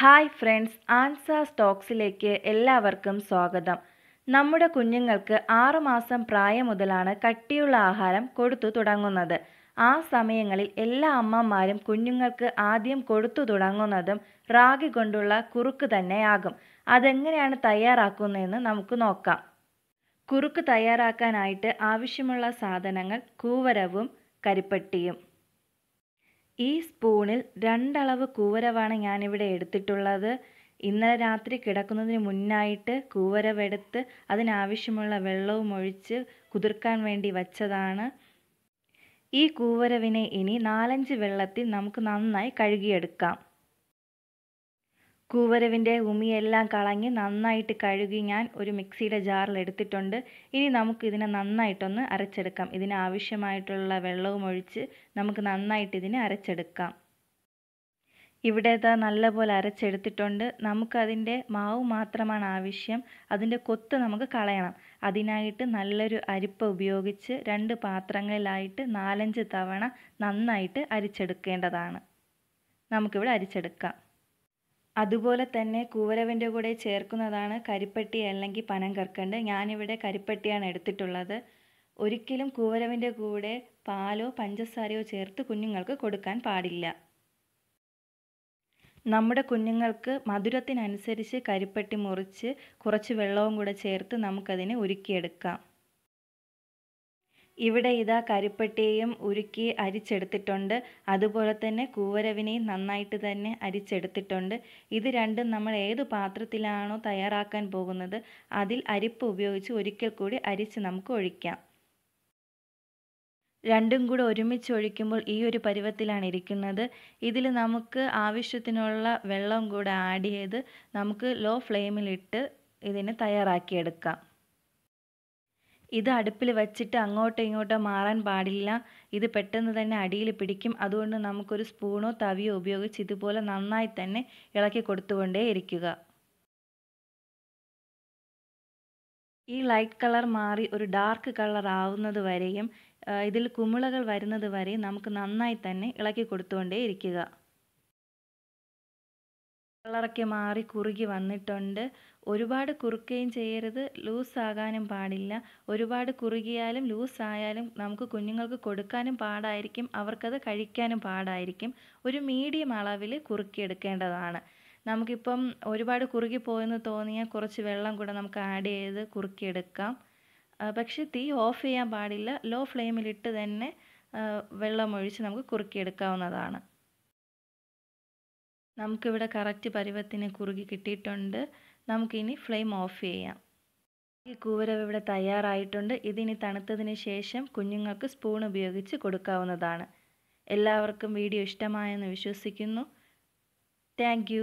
hi friends ആൻസ സ്റ്റോക്സിലേക്ക് എല്ലാവർക്കും സ്വാഗതം നമ്മുടെ കുഞ്ഞുങ്ങൾക്ക് ആറുമാസം പ്രായം മുതലാണ് കട്ടിയുള്ള ആഹാരം കൊടുത്തു തുടങ്ങുന്നത് ആ സമയങ്ങളിൽ എല്ലാ അമ്മമാരും കുഞ്ഞുങ്ങൾക്ക് ആദ്യം കൊടുത്തു തുടങ്ങുന്നതും റാഗി കൊണ്ടുള്ള കുറുക്ക് തന്നെയാകും അതെങ്ങനെയാണ് തയ്യാറാക്കുന്നതെന്ന് നമുക്ക് നോക്കാം കുറുക്ക് തയ്യാറാക്കാനായിട്ട് ആവശ്യമുള്ള സാധനങ്ങൾ കൂവരവും കരിപ്പട്ടിയും ഈ സ്പൂണിൽ രണ്ടളവ് കൂവരവാണ് ഞാനിവിടെ എടുത്തിട്ടുള്ളത് ഇന്നലെ രാത്രി കിടക്കുന്നതിന് മുന്നായിട്ട് കൂവരവെടുത്ത് അതിനാവശ്യമുള്ള വെള്ളവും ഒഴിച്ച് കുതിർക്കാൻ വേണ്ടി വച്ചതാണ് ഈ കൂവരവിനെ ഇനി നാലഞ്ച് വെള്ളത്തിൽ നമുക്ക് നന്നായി കഴുകിയെടുക്കാം കൂവരവിൻ്റെ ഉമിയെല്ലാം കളഞ്ഞ് നന്നായിട്ട് കഴുകി ഞാൻ ഒരു മിക്സിയുടെ ജാറിൽ എടുത്തിട്ടുണ്ട് ഇനി നമുക്ക് ഇതിനെ നന്നായിട്ടൊന്ന് അരച്ചെടുക്കാം ഇതിന് ആവശ്യമായിട്ടുള്ള വെള്ളവും ഒഴിച്ച് നമുക്ക് നന്നായിട്ട് ഇതിനെ അരച്ചെടുക്കാം ഇവിടെ ഇതാ നല്ലപോലെ അരച്ചെടുത്തിട്ടുണ്ട് നമുക്കതിൻ്റെ മാവ് മാത്രമാണ് ആവശ്യം അതിൻ്റെ കൊത്ത് നമുക്ക് കളയണം അതിനായിട്ട് നല്ലൊരു അരിപ്പ ഉപയോഗിച്ച് രണ്ട് പാത്രങ്ങളിലായിട്ട് നാലഞ്ച് തവണ നന്നായിട്ട് അരിച്ചെടുക്കേണ്ടതാണ് നമുക്കിവിടെ അരിച്ചെടുക്കാം അതുപോലെ തന്നെ കൂവരവിൻ്റെ കൂടെ ചേർക്കുന്നതാണ് കരിപ്പട്ടി അല്ലെങ്കിൽ കർക്കണ്ട് ഞാനിവിടെ കരിപ്പട്ടിയാണ് എടുത്തിട്ടുള്ളത് ഒരിക്കലും കൂവരവിൻ്റെ കൂടെ പാലോ പഞ്ചസാരയോ ചേർത്ത് കുഞ്ഞുങ്ങൾക്ക് കൊടുക്കാൻ പാടില്ല നമ്മുടെ കുഞ്ഞുങ്ങൾക്ക് മധുരത്തിനനുസരിച്ച് കരിപ്പട്ടി മുറിച്ച് കുറച്ച് വെള്ളവും കൂടെ ചേർത്ത് നമുക്കതിനെ ഒരുക്കിയെടുക്കാം ഇവിടെ ഇതാ കരിപ്പട്ടിയെയും ഉരുക്കി അരിച്ചെടുത്തിട്ടുണ്ട് അതുപോലെ തന്നെ കൂവരവിനെയും നന്നായിട്ട് തന്നെ അരിച്ചെടുത്തിട്ടുണ്ട് ഇത് രണ്ടും നമ്മൾ ഏത് പാത്രത്തിലാണോ തയ്യാറാക്കാൻ പോകുന്നത് അതിൽ അരിപ്പ് ഉപയോഗിച്ച് ഒരിക്കൽ കൂടി അരിച്ച് നമുക്ക് ഒഴിക്കാം രണ്ടും കൂടെ ഒരുമിച്ച് ഒഴിക്കുമ്പോൾ ഈ ഒരു പരുവത്തിലാണ് ഇരിക്കുന്നത് ഇതിൽ നമുക്ക് ആവശ്യത്തിനുള്ള വെള്ളം കൂടെ ആഡ് ചെയ്ത് നമുക്ക് ലോ ഫ്ലെയിമിലിട്ട് ഇതിനെ തയ്യാറാക്കിയെടുക്കാം ഇത് അടുപ്പിൽ വെച്ചിട്ട് അങ്ങോട്ടോ ഇങ്ങോട്ടോ മാറാൻ പാടില്ല ഇത് പെട്ടെന്ന് തന്നെ അടിയിൽ പിടിക്കും അതുകൊണ്ട് നമുക്കൊരു സ്പൂണോ തവിയോ ഉപയോഗിച്ച് ഇതുപോലെ നന്നായി തന്നെ ഇളക്കി കൊടുത്തുകൊണ്ടേ ഇരിക്കുക ഈ ലൈറ്റ് കളർ മാറി ഒരു ഡാർക്ക് കളർ ആവുന്നത് വരെയും ഇതിൽ കുമിളകൾ വരുന്നത് വരെയും നമുക്ക് നന്നായി തന്നെ ഇളക്കി കൊടുത്തുകൊണ്ടേ ഇരിക്കുക കളറൊക്കെ മാറി കുറുകി വന്നിട്ടുണ്ട് ഒരുപാട് കുറുക്കുകയും ചെയ്യരുത് ലൂസാകാനും പാടില്ല ഒരുപാട് കുറുകിയാലും ലൂസായാലും നമുക്ക് കുഞ്ഞുങ്ങൾക്ക് കൊടുക്കാനും പാടായിരിക്കും അവർക്കത് കഴിക്കാനും പാടായിരിക്കും ഒരു മീഡിയം അളവിൽ കുറുക്കിയെടുക്കേണ്ടതാണ് നമുക്കിപ്പം ഒരുപാട് കുറുകി പോയെന്ന് തോന്നിയാൽ കുറച്ച് വെള്ളം കൂടെ നമുക്ക് ആഡ് ചെയ്ത് കുറുക്കിയെടുക്കാം പക്ഷെ തീ ഓഫ് ചെയ്യാൻ പാടില്ല ലോ ഫ്ലെയിമിലിട്ട് തന്നെ വെള്ളം ഒഴിച്ച് നമുക്ക് കുറുക്കിയെടുക്കാവുന്നതാണ് നമുക്കിവിടെ കറക്റ്റ് പരുവത്തിന് കുറുകി കിട്ടിയിട്ടുണ്ട് നമുക്കിനി ഫ്ലെയിം ഓഫ് ചെയ്യാം ഈ കൂവരവ് ഇവിടെ തയ്യാറായിട്ടുണ്ട് ഇതിനി തണുത്തതിന് ശേഷം കുഞ്ഞുങ്ങൾക്ക് സ്പൂൺ ഉപയോഗിച്ച് കൊടുക്കാവുന്നതാണ് എല്ലാവർക്കും വീഡിയോ ഇഷ്ടമായെന്ന് വിശ്വസിക്കുന്നു താങ്ക്